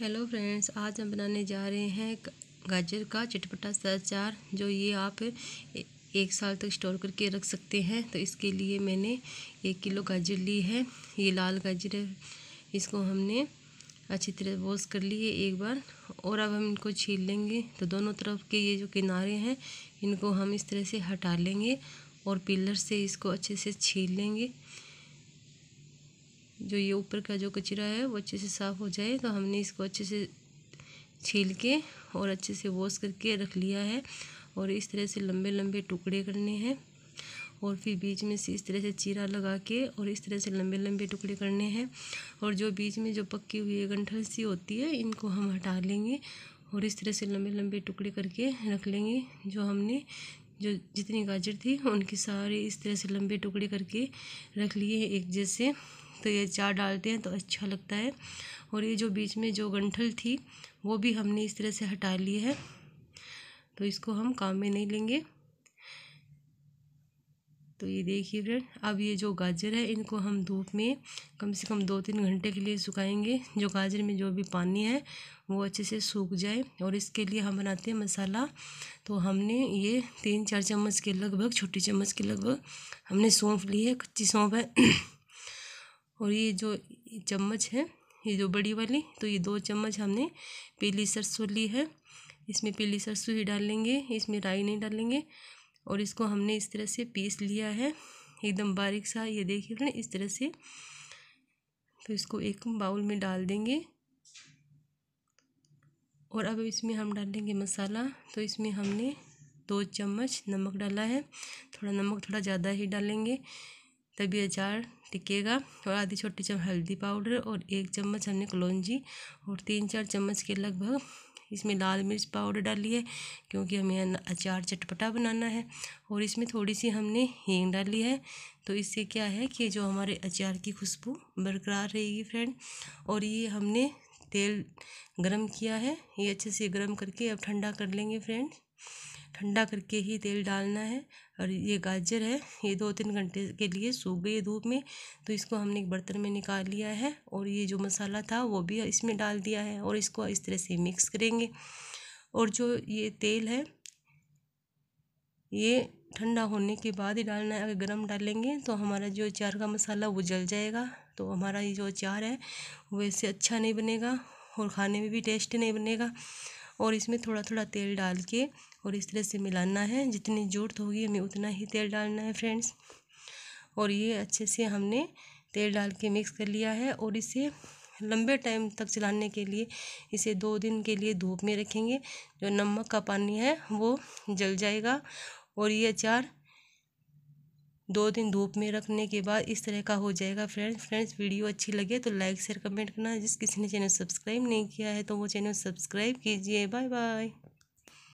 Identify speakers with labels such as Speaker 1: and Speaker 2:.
Speaker 1: hello friends आज हम बनाने जा रहे हैं गाजर का चटपटा सा जो ये आप एक साल तक स्टोर करके रख सकते हैं तो इसके लिए मैंने एक किलो गाजर ली है ये लाल गाजर है इसको हमने अच्छी तरह वॉश कर लिए एक बार और अब हम इनको छील लेंगे तो दोनों तरफ के ये जो किनारे हैं इनको हम इस तरह से हटा लेंगे और पिलर से इसको अच्छे से छील लेंगे जो ये ऊपर का जो कचरा है वो अच्छे से साफ़ हो जाए तो हमने इसको अच्छे से छील के और अच्छे से वॉश करके रख लिया है और इस तरह से लंबे लंबे टुकड़े करने हैं और फिर बीच में से इस तरह से चीरा लगा के और इस तरह से लंबे लंबे टुकड़े करने हैं और जो बीच में जो पक्की हुई गंठल सी होती है इनको हम हटा लेंगे और इस तरह से लंबे लंबे टुकड़े करके रख लेंगे जो हमने जो जितनी गाजर थी उनके सारे इस तरह से लंबे टुकड़े करके रख लिए एक जैसे तो ये चार डालते हैं तो अच्छा लगता है और ये जो बीच में जो गंठल थी वो भी हमने इस तरह से हटा ली है तो इसको हम काम में नहीं लेंगे तो ये देखिए फ्रेंड अब ये जो गाजर है इनको हम धूप में कम से कम दो तीन घंटे के लिए सुखाएंगे जो गाजर में जो भी पानी है वो अच्छे से सूख जाए और इसके लिए हम बनाते हैं मसाला तो हमने ये तीन चार चम्मच के लगभग छोटी चम्मच के लगभग हमने सौंफ ली है कच्ची सौंफ है और ये जो चम्मच है ये जो बड़ी वाली तो ये दो चम्मच हमने पीली सरसों ली है इसमें पीली सरसों ही डालेंगे इसमें राई नहीं डालेंगे और इसको हमने इस तरह से पीस लिया है एकदम बारीक सा ये देखिए फ्रेंड इस तरह से तो इसको एक बाउल में डाल देंगे और अब इसमें हम डालेंगे मसाला तो इसमें हमने दो चम्मच नमक डाला है थोड़ा नमक थोड़ा ज़्यादा ही डालेंगे तभी अचार टिकेगा और आधी छोटी चम्मच हल्दी पाउडर और एक चम्मच हमने कलौजी और तीन चार चम्मच के लगभग इसमें लाल मिर्च पाउडर डाली है क्योंकि हमें अचार चटपटा बनाना है और इसमें थोड़ी सी हमने हींग डाली है तो इससे क्या है कि जो हमारे अचार की खुशबू बरकरार रहेगी फ्रेंड और ये हमने तेल गरम किया है ये अच्छे से गरम करके अब ठंडा कर लेंगे फ्रेंड्स ठंडा करके ही तेल डालना है और ये गाजर है ये दो तीन घंटे के लिए सूख गई धूप में तो इसको हमने एक बर्तन में निकाल लिया है और ये जो मसाला था वो भी इसमें डाल दिया है और इसको इस तरह से मिक्स करेंगे और जो ये तेल है ये ठंडा होने के बाद ही डालना है अगर गर्म डालेंगे तो हमारा जो अचार का मसाला वो जल जाएगा तो हमारा ये जो अचार है इससे अच्छा नहीं बनेगा और खाने में भी टेस्ट नहीं बनेगा और इसमें थोड़ा थोड़ा तेल डाल के और इस तरह से मिलाना है जितनी ज़रूरत होगी हमें उतना ही तेल डालना है फ्रेंड्स और ये अच्छे से हमने तेल डाल के मिक्स कर लिया है और इसे लंबे टाइम तक चलाने के लिए इसे दो दिन के लिए धूप में रखेंगे जो नमक का पानी है वो जल जाएगा और ये अचार दो दिन धूप में रखने के बाद इस तरह का हो जाएगा फ्रेंड्स फ्रेंड्स वीडियो अच्छी लगे तो लाइक शेयर कमेंट करना जिस किसी ने चैनल सब्सक्राइब नहीं किया है तो वो चैनल सब्सक्राइब कीजिए बाय बाय